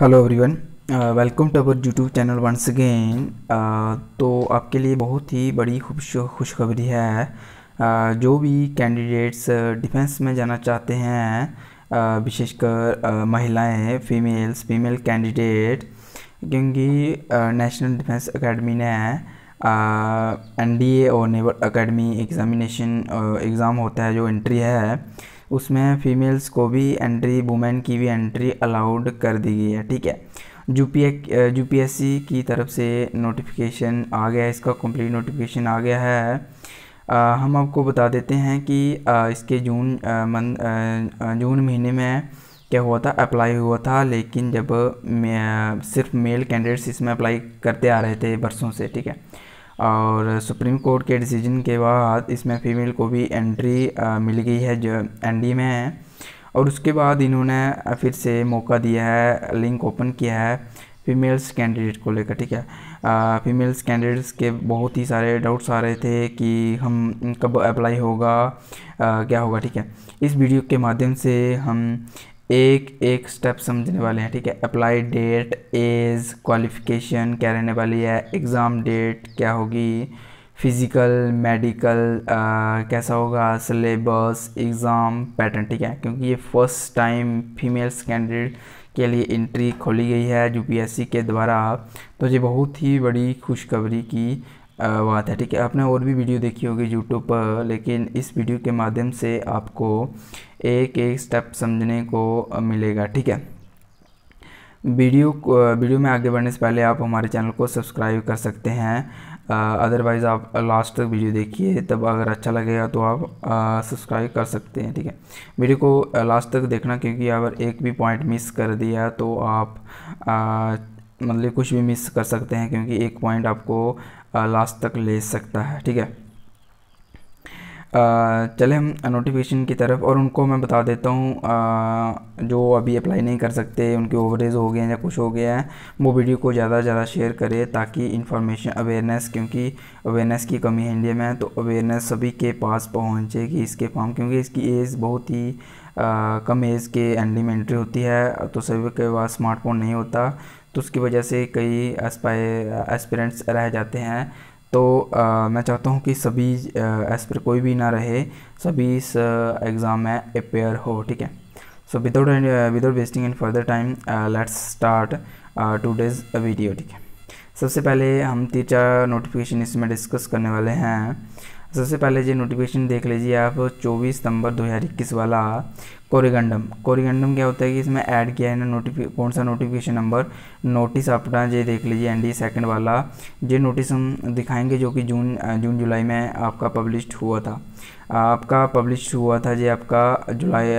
Hello everyone welcome to our YouTube channel once again तो आपके लिए बहुत ही बड़ी खुश खुशखबरी है uh, जो भी कैंडिडेट्स डिफेंस uh, में जाना चाहते हैं uh, विशेषकर uh, महिलाएं फीमेल्स फीमेल कैंडिडेट क्योंकि नेशनल डिफेंस एकेडमी ने एन डी ए और नेवल एकेडमी एग्ज़ामिनेशन एग्ज़ाम होता है जो एंट्री है उसमें फीमेल्स को भी एंट्री वुमेन की भी एंट्री अलाउड कर दी गई है ठीक है यू पी सी की तरफ से नोटिफिकेशन आ गया है इसका कंप्लीट नोटिफिकेशन आ गया है आ, हम आपको बता देते हैं कि आ, इसके जून मन जून महीने में क्या हुआ था अप्लाई हुआ था लेकिन जब मे, सिर्फ मेल कैंडिडेट्स इसमें अप्लाई करते आ रहे थे बरसों से ठीक है और सुप्रीम कोर्ट के डिसीजन के बाद इसमें फ़ीमेल को भी एंट्री मिल गई है जो एन में है और उसके बाद इन्होंने फिर से मौका दिया है लिंक ओपन किया है फीमेल्स कैंडिडेट को लेकर ठीक है फीमेल्स कैंडिडेट्स के बहुत ही सारे डाउट्स आ रहे थे कि हम कब अप्लाई होगा आ, क्या होगा ठीक है इस वीडियो के माध्यम से हम एक एक स्टेप समझने वाले हैं ठीक है अप्लाई डेट एज क्वालिफिकेशन क्या रहने वाली है एग्ज़ाम डेट क्या होगी फिज़िकल मेडिकल कैसा होगा सिलेबस एग्ज़ाम पैटर्न ठीक है क्योंकि ये फर्स्ट टाइम फीमेल्स कैंडिडेट के लिए इंट्री खोली गई है यूपीएससी के द्वारा तो ये बहुत ही बड़ी खुशखबरी की बात है ठीक है आपने और भी वीडियो देखी होगी यूट्यूब पर लेकिन इस वीडियो के माध्यम से आपको एक एक स्टेप समझने को मिलेगा ठीक है वीडियो वीडियो में आगे बढ़ने से पहले आप हमारे चैनल को सब्सक्राइब कर सकते हैं अदरवाइज़ आप लास्ट तक वीडियो देखिए तब अगर अच्छा लगेगा तो आप सब्सक्राइब कर सकते हैं ठीक है वीडियो को लास्ट तक देखना क्योंकि अगर एक भी पॉइंट मिस कर दिया तो आप मतलब कुछ भी मिस कर सकते हैं क्योंकि एक पॉइंट आपको लास्ट तक ले सकता है ठीक है चले हम नोटिफिकेशन की तरफ और उनको मैं बता देता हूँ जो अभी अप्लाई नहीं कर सकते उनके ओवरेज हो गए हैं या कुछ हो गया है वो वीडियो को ज़्यादा से ज़्यादा शेयर करें ताकि इन्फॉर्मेशन अवेयरनेस क्योंकि अवेयरनेस की कमी है इंडिया में तो अवेयरनेस सभी के पास पहुँचे कि इसके फॉर्म क्योंकि इसकी एज बहुत ही आ, कम एज के एंडिंग में एंट्री होती है तो सभी के पास स्मार्टफोन नहीं होता तो उसकी वजह से कई एस्पिरेंट्स रह जाते हैं तो आ, मैं चाहता हूँ कि सभी एस्पिर कोई भी ना रहे सभी इस एग्ज़ाम में अपेयर हो ठीक है so without without wasting any further time let's start today's video ठीक है सबसे पहले हम तीन चार नोटिफिकेशन इसमें डिस्कस करने वाले हैं सबसे पहले जो नोटिफिकेशन देख लीजिए आप 24 सितंबर 2021 वाला कोरिगंडम कोरिगंडम क्या होता है कि इसमें ऐड किया है ना नोटिफिक कौन सा नोटिफिकेशन नंबर नोटिस अपना ये देख लीजिए एनडी डी सेकेंड वाला ये नोटिस हम दिखाएंगे जो कि जून जून जुलाई में आपका पब्लिश हुआ था आपका पब्लिश हुआ था ये आपका जुलाई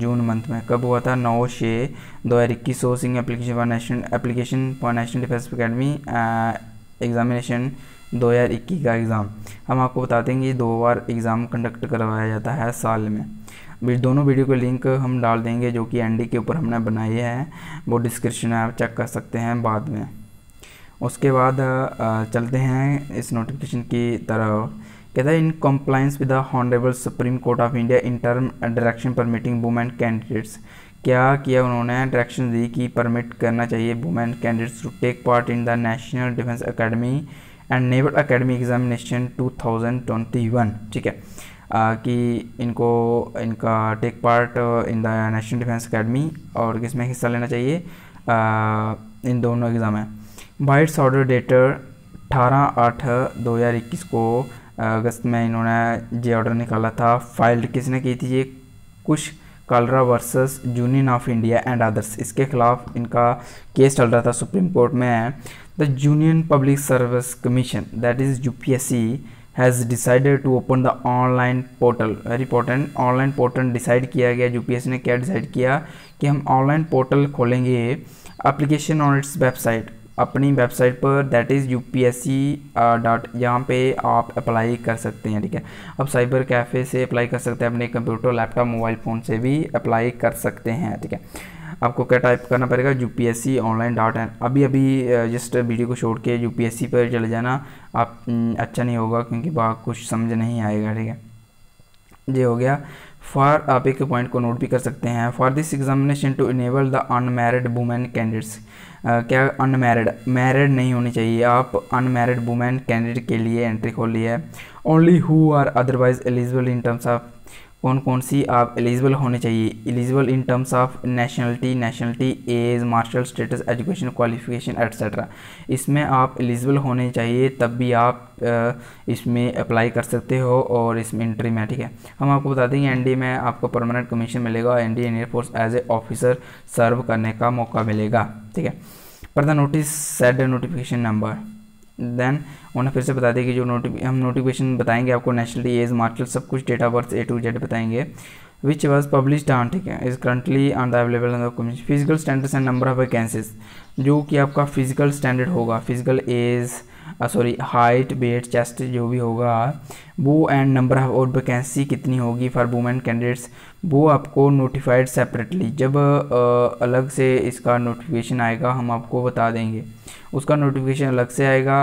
जून मंथ में कब हुआ था नौ छः दो हज़ार इक्कीस sourcing application for national application for national defence academy examination 2021 का एग्ज़ाम हम आपको बता दें कि दो बार एग्ज़ाम कंडक्ट करवाया जाता है साल में दोनों वीडियो के लिंक हम डाल देंगे जो कि एनडी के ऊपर हमने बनाए हैं वो डिस्क्रिप्शन में आप चेक कर सकते हैं बाद में उसके बाद चलते हैं इस नोटिफिकेशन की तरफ कहता है in compliance with the honourable Supreme Court of India in term direction permitting women candidates क्या किया उन्होंने डायरेक्शन दी कि परमिट करना चाहिए women candidates to take part in the national defence academy and naval academy examination 2021 ठीक है आ, कि इनको इनका take part in the national defence academy और किसमें हिस्सा लेना चाहिए आ, इन दोनों एग्ज़ाम में वाइट्स ऑर्डर डेटर अठारह आठ दो हज़ार इक्कीस को अगस्त में इन्होंने जे ऑर्डर निकाला था फाइल्ड किसने की थी ये कुछ Kalra versus Union of India and others इसके खिलाफ इनका केस चल रहा था सुप्रीम कोर्ट में the Union Public Service Commission that is UPSC has decided to open the online portal very important online portal decide kiya gaya UPSC ne kya decide kiya ki hum online portal kholenge application on its website अपनी website पर that is U P S C dot यहाँ पर आप apply कर सकते हैं ठीक है अब साइबर कैफ़े से अप्लाई कर सकते हैं अपने कंप्यूटर लैपटॉप मोबाइल फ़ोन से भी अप्लाई कर सकते हैं ठीक है आपको क्या टाइप करना पड़ेगा U P S C online dot N अभी अभी जस्ट वीडियो को छोड़ के यू पी एस सी पर चले जाना आप अच्छा नहीं होगा क्योंकि बहुत कुछ समझ नहीं आएगा ठीक है ये हो गया फॉर आप एक पॉइंट को नोट भी कर सकते हैं for this examination to enable the unmarried women candidates क्या अनमेरिड मैरिड नहीं होनी चाहिए आप अनमेरिड वुमेन कैंडिडेट के लिए एंट्री खोल ली है only who are otherwise eligible in terms of कौन कौन सी आप एलिजिबल होने चाहिए eligible in terms of nationality nationality age marital status education qualification etcetera इसमें आप एलिजिबल होने चाहिए तब भी आप इसमें अप्लाई कर सकते हो और इसमें इंट्री में ठीक है हम आपको बता देंगे एनडीए में आपको परमानेंट कमीशन मिलेगा the air force as a officer serve करने का मौका मिलेगा ठीक है पर the notice said notification number then उन्हें फिर से बता दें कि जो नोटि हम नोटिफिकेशन बताएंगे आपको नेशनलिटी एज मार्कशीट सब कुछ date of birth A to Z बताएंगे विच वॉज पब्लिश ऑन ठीक है is currently on the available physical standards and number of vacancies जो कि आपका फिजिकल स्टैंडर्ड होगा physical age sorry height weight chest जो भी होगा वो एंड नंबर ऑफ और वैकेंसी कितनी होगी फॉर वुमेन कैंडिडेट्स वो आपको नोटिफाइड सेपरेटली जब आ, uh, अलग से इसका नोटिफिकेशन आएगा हम आपको बता देंगे उसका नोटिफिकेशन अलग से आएगा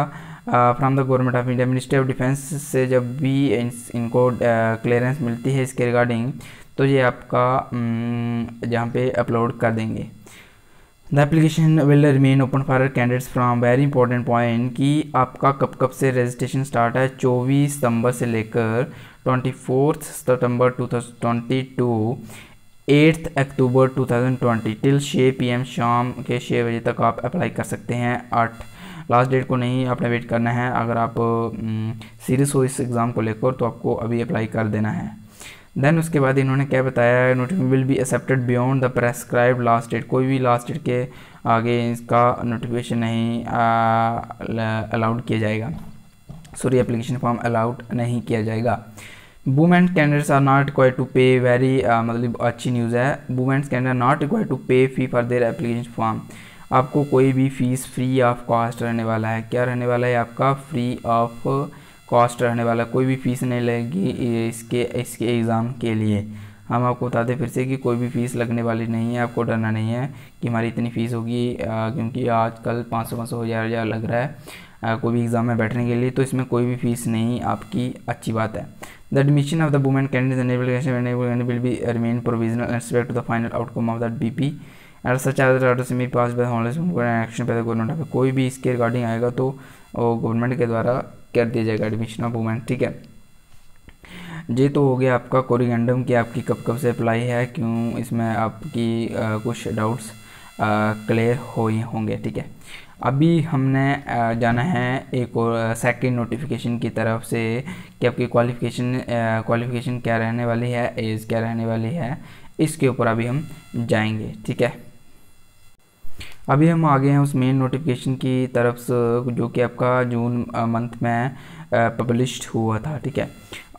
from the government of India ministry of defence से जब भी इनको क्लियरेंस मिलती है इसके रिगार्डिंग तो ये आपका जहाँ पे अपलोड कर देंगे the application will remain open for candidates from very important point कि आपका कब कब से रजिस्ट्रेशन स्टार्ट है 24 सितंबर से लेकर twenty fourth September to eighth October 2020 till छः पीएम शाम के छः बजे तक आप अप्लाई कर सकते हैं आठ लास्ट डेट को नहीं आपने वेट करना है अगर आप सीरियस हो इस एग्ज़ाम को लेकर तो आपको अभी अप्लाई कर देना है देन उसके बाद इन्होंने क्या बताया notification will be accepted beyond the prescribe last date कोई भी लास्ट डेट के आगे इसका नोटिफिकेशन नहीं अलाउड किया जाएगा सॉरी एप्लीकेशन फॉर्म अलाउड नहीं किया जाएगा women candidates are not require to pay very मतलब अच्छी न्यूज़ है womens candidate not require to pay fee for their application form आपको कोई भी फीस फ्री ऑफ कॉस्ट रहने वाला है क्या रहने वाला है आपका फ्री ऑफ कॉस्ट रहने वाला है कोई भी फीस नहीं लगेगी इसके इसके एग्ज़ाम के लिए हम आपको बताते फिर से कि कोई भी फ़ीस लगने वाली नहीं है आपको डरना नहीं है कि हमारी इतनी फ़ीस होगी क्योंकि आजकल पाँच सौ पाँच सौ हज़ार हज़ार लग रहा है आ, कोई भी एग्ज़ाम में बैठने के लिए तो इसमें कोई भी फ़ीस नहीं आपकी अच्छी बात है The admission of the women candidate in the enable will be remain provisional and subject to the final outcome of that BP. And such as orders में pass by hollis action by the government of कोई भी इसके regarding आएगा तो वो government के द्वारा कर दिया जाएगा एडमिशन ऑफ वुमेन ठीक है ये तो हो गया आपका कोरिगेंडम की आपकी कब कब से अप्लाई है क्यों इसमें आपकी आ, कुछ डाउट्स क्लियर हो ही होंगे ठीक है अभी हमने जाना है एक और सेकेंड नोटिफिकेशन की तरफ से कि आपकी क्वालिफिकेशन क्वालिफिकेशन क्या रहने वाली है एज क्या रहने वाली है इसके ऊपर अभी हम जाएंगे ठीक है अभी हम आ गए हैं उस मेन नोटिफिकेशन की तरफ से जो कि आपका जून मंथ में पब्लिश हुआ था ठीक है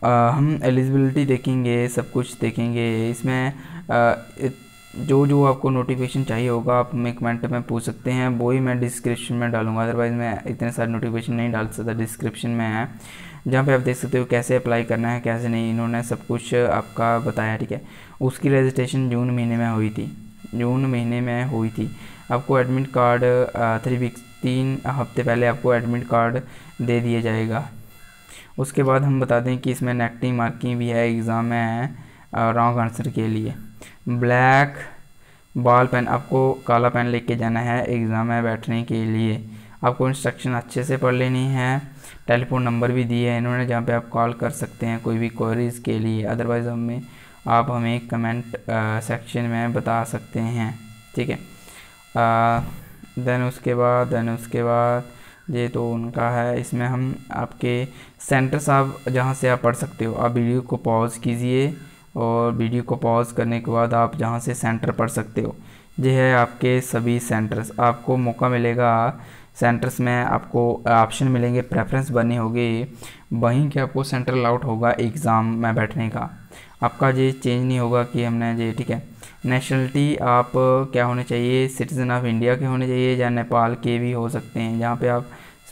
हम एलिजिबिलिटी देखेंगे सब कुछ देखेंगे इसमें आ, जो जो आपको नोटिफिकेशन चाहिए होगा आप मैं कमेंट में पूछ सकते हैं वो ही मैं डिस्क्रिप्शन में डालूंगा अदरवाइज़ मैं इतने सारे नोटिफिकेशन नहीं डाल सकता डिस्क्रिप्शन में है जहाँ पे आप देख सकते हो कैसे अप्लाई करना है कैसे नहीं इन्होंने सब कुछ आपका बताया ठीक है उसकी रजिस्ट्रेशन जून महीने में हुई थी जून महीने में हुई थी आपको एडमिट कार्ड थ्री वीक्स तीन हफ्ते पहले आपको एडमिट कार्ड दे दिया जाएगा उसके बाद हम बता दें कि इसमें नेगेटिव मार्किंग भी है एग्ज़ाम में है रॉन्ग आंसर के लिए ब्लैक बॉल पेन आपको काला पेन लेके जाना है एग्ज़ाम में बैठने के लिए आपको इंस्ट्रक्शन अच्छे से पढ़ लेनी है टेलीफोन नंबर भी दिए हैं इन्होंने जहाँ पे आप कॉल कर सकते हैं कोई भी क्वेरीज़ के लिए अदरवाइज़ हमें आप हमें कमेंट सेक्शन में बता सकते हैं ठीक है देन उसके बाद देन उसके बाद ये तो उनका है इसमें हम आपके सेंटर साहब जहाँ से आप पढ़ सकते हो आप वीडियो को पॉज कीजिए और वीडियो को पॉज करने के बाद आप जहाँ से सेंटर पढ़ सकते हो ये है आपके सभी सेंटर्स आपको मौका मिलेगा सेंटर्स में आपको ऑप्शन मिलेंगे प्रेफरेंस बने होंगे वहीं के आपको सेंट्रल आउट होगा एग्ज़ाम में बैठने का आपका ये चेंज नहीं होगा कि हमने ये ठीक है नेशनलिटी आप क्या होने चाहिए सिटीज़न ऑफ इंडिया के होने चाहिए या नेपाल के भी हो सकते हैं जहाँ पे आप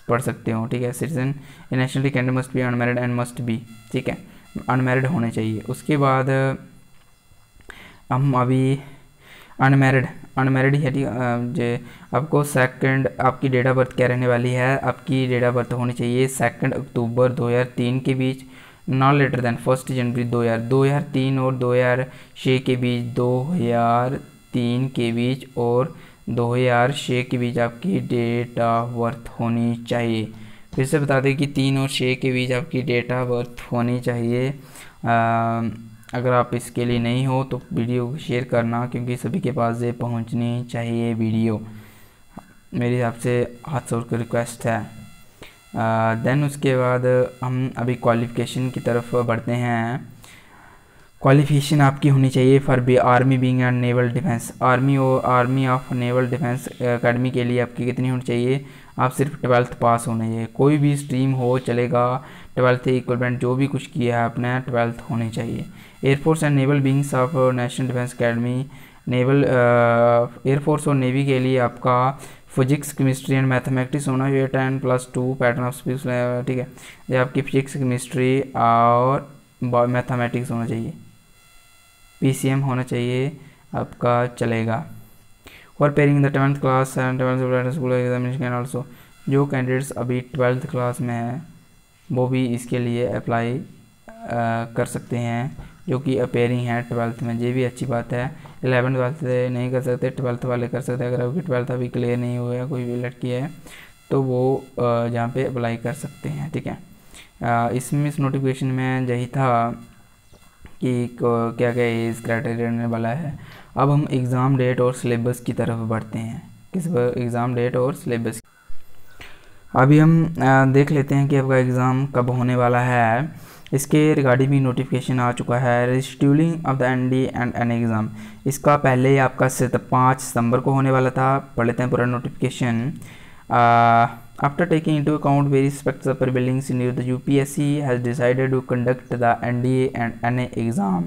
पढ़ सकते हो ठीक है सिटीज़न नेशनलिटी कैंड must be unmarried and must be ठीक है अनमेरिड होने चाहिए उसके बाद हम अभी अनमेरिड अनमेरिड यदि जे आपको सेकंड आपकी डेट ऑफ बर्थ क्या रहने वाली है आपकी डेट ऑफ बर्थ होनी चाहिए सेकंड अक्टूबर 2003 के बीच नॉ लेटर देन फर्स्ट जनवरी 2000 2003 और 2006 के बीच 2003 के बीच और 2006 के बीच आपकी डेट ऑफ बर्थ होनी चाहिए फिर से बता दें कि तीन और छः के बीच आपकी डेट ऑफ बर्थ होनी चाहिए आ, अगर आप इसके लिए नहीं हो तो वीडियो को शेयर करना क्योंकि सभी के पास ये पहुंचनी चाहिए वीडियो मेरे हिसाब से हाथ सौ की रिक्वेस्ट है देन उसके बाद हम अभी क्वालिफ़िकेशन की तरफ बढ़ते हैं क्वालिफिकेशन आपकी होनी चाहिए for B army being and naval defence army और army of naval defence academy के लिए आपकी कितनी होनी चाहिए आप सिर्फ ट्वेल्थ पास होने चाहिए कोई भी स्ट्रीम हो चलेगा ट्वेल्थ इक्वलमेंट जो भी कुछ किया है आपने ट्वेल्थ होने चाहिए air force and naval wings of national defence academy naval air force और नेवी के लिए आपका फिजिक्स केमिस्ट्री एंड मैथमेटिक्स होना चाहिए ten plus two pattern of स्पीस ठीक है ये आपकी फिजिक्स केमिस्ट्री और मैथमेटिक्स होना चाहिए पीसीएम होना चाहिए आपका चलेगा who are pairing the 7th class 12th school examination can also जो कैंडिडेट्स अभी ट्वेल्थ क्लास में है वो भी इसके लिए अप्लाई कर सकते हैं जो कि अपेयरिंग है ट्वेल्थ में ये भी अच्छी बात है एलेवन ट्वेल्थ से नहीं कर सकते ट्वेल्थ वाले कर सकते हैं अगर अभी ट्वेल्थ अभी क्लियर नहीं हुआ है कोई भी लड़की है तो वो यहाँ पे अप्लाई कर सकते हैं ठीक है इसमें इस नोटिफिकेशन में यही था कि क्या क्या एज क्राइटेरिया रहने वाला है अब हम एग्ज़ाम डेट और सिलेबस की तरफ बढ़ते हैं किस एग्ज़ाम डेट और सिलेबस अभी हम देख लेते हैं कि आपका एग्ज़ाम कब होने वाला है इसके रिगार्डिंग भी नोटिफिकेशन आ चुका है rescheduling of the N D and N exam इसका पहले आपका पाँच सितंबर को होने वाला था पढ़ लेते हैं पूरा notification After taking into account various factors of prevailing scenario, the UPSC has decided to conduct the NDA and NA exam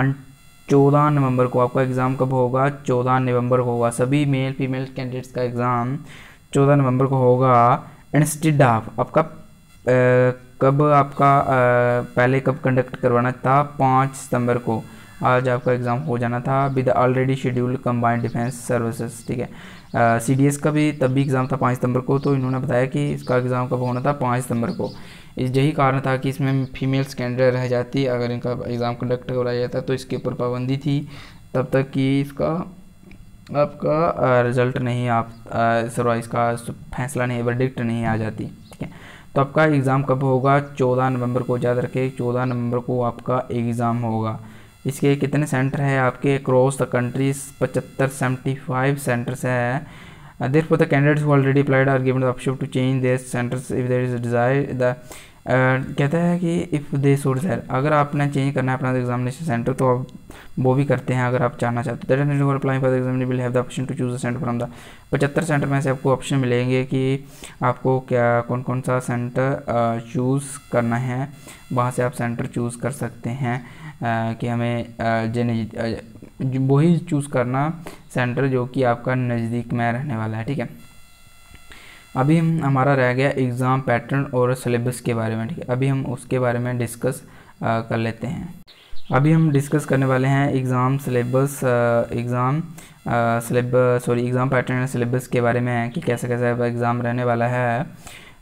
on 14 नवंबर को आपका एग्ज़ाम कब होगा 14 नवंबर को होगा सभी मेल फीमेल कैंडिडेट्स का एग्ज़ाम 14 नवंबर को होगा इंस्टेड ऑफ आपका आ, कब आपका आ, पहले कब कंडक्ट करवाना था 5 सितंबर को आज आपका एग्ज़ाम हो जाना था with already schedule combined defence services ठीक है सी डी एस का भी तब भी एग्ज़ाम था पाँच सितंबर को तो इन्होंने बताया कि इसका एग्ज़ाम कब होना था पाँच सितंबर को यही कारण था कि इसमें फीमेल्स कैंडिडेट रह जाती अगर इनका एग्ज़ाम कंडक्ट कराया जाता तो इसके ऊपर पाबंदी थी तब तक कि इसका आपका रिज़ल्ट नहीं आप सरवाइज इसका फैसला नहीं वर्डिक्ट नहीं आ जाती ठीक है तो आपका एग्ज़ाम कब होगा चौदह नवंबर को याद रखें चौदह नवंबर को आपका एग्ज़ाम होगा इसके कितने सेंटर है आपके अक्रॉस द कंट्रीज पचहत्तर सेवेंटी फाइव सेंटर्स है there for the candidates who already applied are given option to change their centres if there is desire the कहता है कि इफ़ दे सो डिजायर अगर आपने चेंज करना है अपना एग्जामिनेशन सेंटर तो आप वो भी करते हैं अगर आप चाहना चाहते हैं that for apply for exam will have the option to choose the centre from the पचहत्तर सेंटर में से आपको ऑप्शन मिलेंगे कि आपको क्या कौन कौन सा सेंटर चूज़ uh, करना है वहाँ से आप सेंटर चूज़ कर सकते हैं कि हमें जिन वही चूज़ करना सेंटर जो कि आपका नज़दीक में रहने वाला है ठीक है अभी हम हमारा रह गया एग्ज़ाम पैटर्न और सिलेबस के बारे में ठीक है अभी हम उसके बारे में डिस्कस कर लेते हैं अभी हम डिस्कस करने वाले हैं exam syllabus exam syllabus sorry exam pattern syllabus के बारे में कि कैसे कैसे एग्ज़ाम रहने वाला है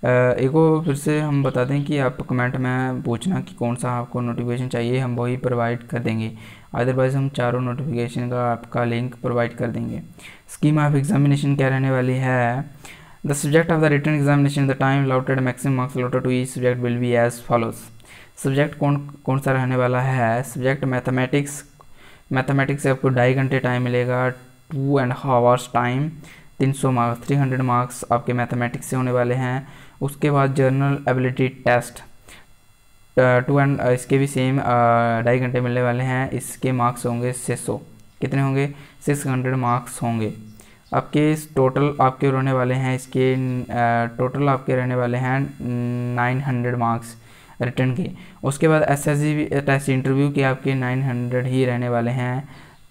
वो फिर से हम बता दें कि आप कमेंट में पूछना कि कौन सा आपको नोटिफिकेशन चाहिए हम वही प्रोवाइड कर देंगे अदरवाइज़ हम चारों नोटिफिकेशन का आपका लिंक प्रोवाइड कर देंगे स्कीम ऑफ एग्जामिनेशन क्या रहने वाली है the subject of the written examination the time allotted maximum marks allotted to each subject will be as follows subject कौन कौन सा रहने वाला है सब्जेक्ट मैथमेटिक्स मैथमेटिक्स से आपको ढाई घंटे टाइम मिलेगा two and half hours time 300 marks 300 marks आपके मैथमेटिक्स से होने वाले हैं उसके बाद general ability test two and इसके भी सेम ढाई घंटे मिलने वाले हैं इसके मार्क्स होंगे छः सौ कितने होंगे सिक्स हंड्रेड मार्क्स होंगे आपके टोटल आपके रहने वाले हैं इसके टोटल आपके रहने वाले हैं नाइन हंड्रेड मार्क्स रिटर्न के उसके बाद एस एस टेस्ट इंटरव्यू के आपके नाइन हंड्रेड ही रहने वाले हैं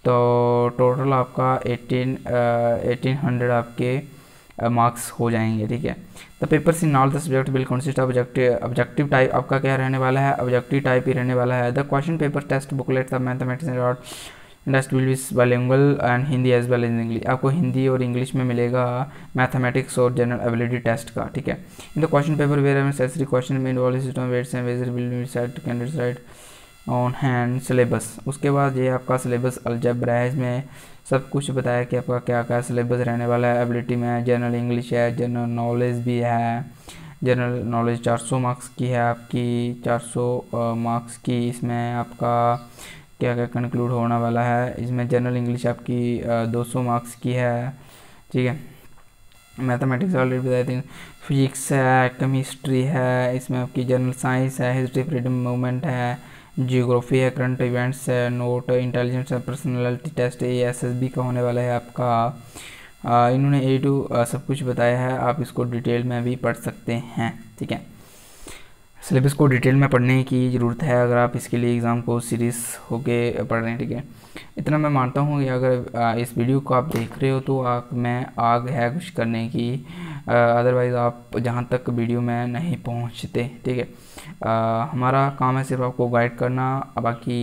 तो टोटल आपका एटीन एटीन हंड्रेड आपके मार्क्स uh, हो जाएंगे ठीक है the paper in all the subject will consist objective objective type आपका क्या रहने वाला है ऑब्जेक्टिव टाइप ही रहने वाला है the question paper test booklet the mathematics dot इंडस्ट will be bilingual and Hindi as well as English आपको हिंदी और इंग्लिश में मिलेगा मैथमेटिक्स और जनरल एबिलिटी टेस्ट का ठीक है in the question paper where necessary question में involve system weights and measures will be set candidates right on hand syllabus उसके बाद ये आपका सिलेबस अलजबरा है इसमें सब कुछ बताया कि आपका क्या क्या सिलेबस रहने वाला है एबिलिटी में जनरल इंग्लिश है जनरल नॉलेज भी है जनरल नॉलेज 400 मार्क्स की है आपकी 400 मार्क्स की इसमें आपका क्या क्या कंक्लूड होने वाला है इसमें जनरल इंग्लिश आपकी दो सौ मार्क्स की है ठीक है मैथमेटिक्स ऑलरेडी बताई थी फिजिक्स है केमिस्ट्री है इसमें आपकी जनरल साइंस है हिस्ट्री फ्रीडम मूवमेंट है जियोग्राफी है करंट इवेंट्स है नोट इंटेलिजेंस है personality test A S B का होने वाला है आपका इन्होंने ए टू सब कुछ बताया है आप इसको डिटेल में भी पढ़ सकते हैं ठीक है सिलेबस को डिटेल में पढ़ने की ज़रूरत है अगर आप इसके लिए एग्ज़ाम को सीरीज़ होके पढ़ रहे हैं ठीक है इतना मैं मानता हूँ कि अगर इस वीडियो को आप देख रहे हो तो आप में आग है कुछ करने की अदरवाइज़ आप जहाँ तक वीडियो में नहीं पहुँचते ठीक है हमारा काम है सिर्फ आपको गाइड करना बाकी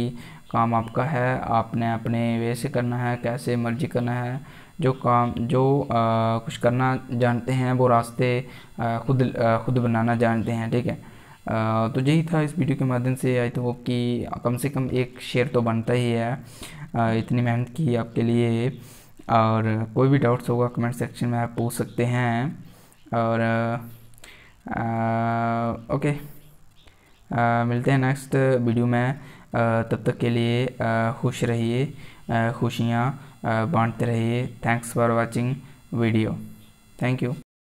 काम आपका है आपने अपने वे से करना है कैसे मर्जी करना है जो काम जो आ, कुछ करना जानते हैं वो रास्ते आ, खुद आ, खुद बनाना जानते हैं ठीक है तो यही था इस वीडियो के माध्यम से आई तो कि कम से कम एक शेयर तो बनता ही है इतनी मेहनत की आपके लिए और कोई भी डाउट्स होगा कमेंट सेक्शन में आप पूछ सकते हैं और ओके मिलते हैं नेक्स्ट वीडियो में तब तक के लिए खुश रहिए खुशियाँ बांटते रहिए thanks for watching video thank you